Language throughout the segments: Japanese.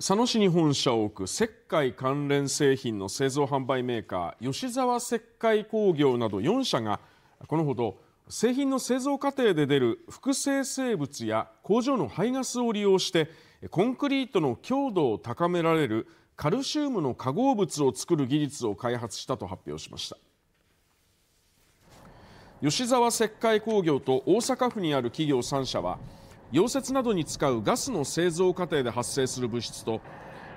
佐野市に本社を置く石灰関連製品の製造販売メーカー吉沢石灰工業など4社がこのほど製品の製造過程で出る複製生物や工場の排ガスを利用してコンクリートの強度を高められるカルシウムの化合物を作る技術を開発したと発表しました吉沢石灰工業と大阪府にある企業3社は溶接などに使うガスの製造過程で発生する物質と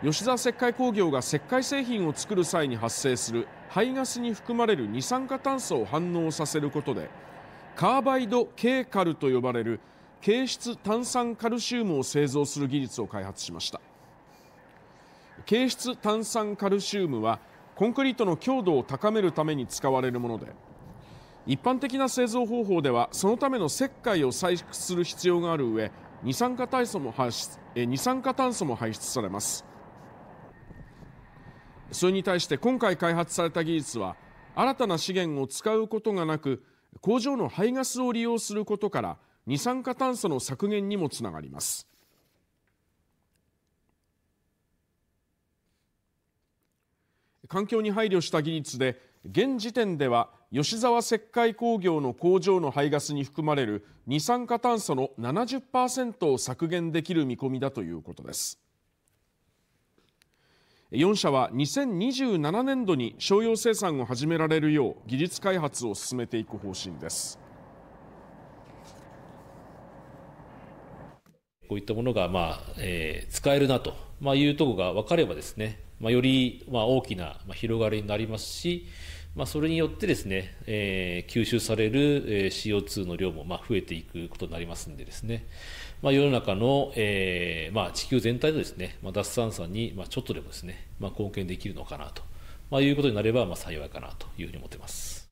吉田石灰工業が石灰製品を作る際に発生する排ガスに含まれる二酸化炭素を反応させることでカーバイドケカルと呼ばれる軽質炭酸カルシウムを製造する技術を開発しました軽質炭酸カルシウムはコンクリートの強度を高めるために使われるもので一般的な製造方法ではそのための石灰を採掘する必要がある上二酸化炭素も排出二酸化炭素も排出されますそれに対して今回開発された技術は新たな資源を使うことがなく工場の排ガスを利用することから二酸化炭素の削減にもつながります環境に配慮した技術で現時点では吉沢石灰工業の工場の排ガスに含まれる二酸化炭素の70%を削減できる見込みだということです4社は2027年度に商用生産を始められるよう技術開発を進めていく方針ですこういったものが、まあえー、使えるなと、まあ、いうところが分かればですねまあ、よりま大きな広がりになりますし、まあ、それによってですね、えー、吸収される CO2 の量もま増えていくことになりますんでですね、まあ、世の中の、えー、ま地球全体のですね、ま脱炭素にまちょっとでもですね、ま貢献できるのかなと、まいうことになればま幸いかなというふうに思ってます。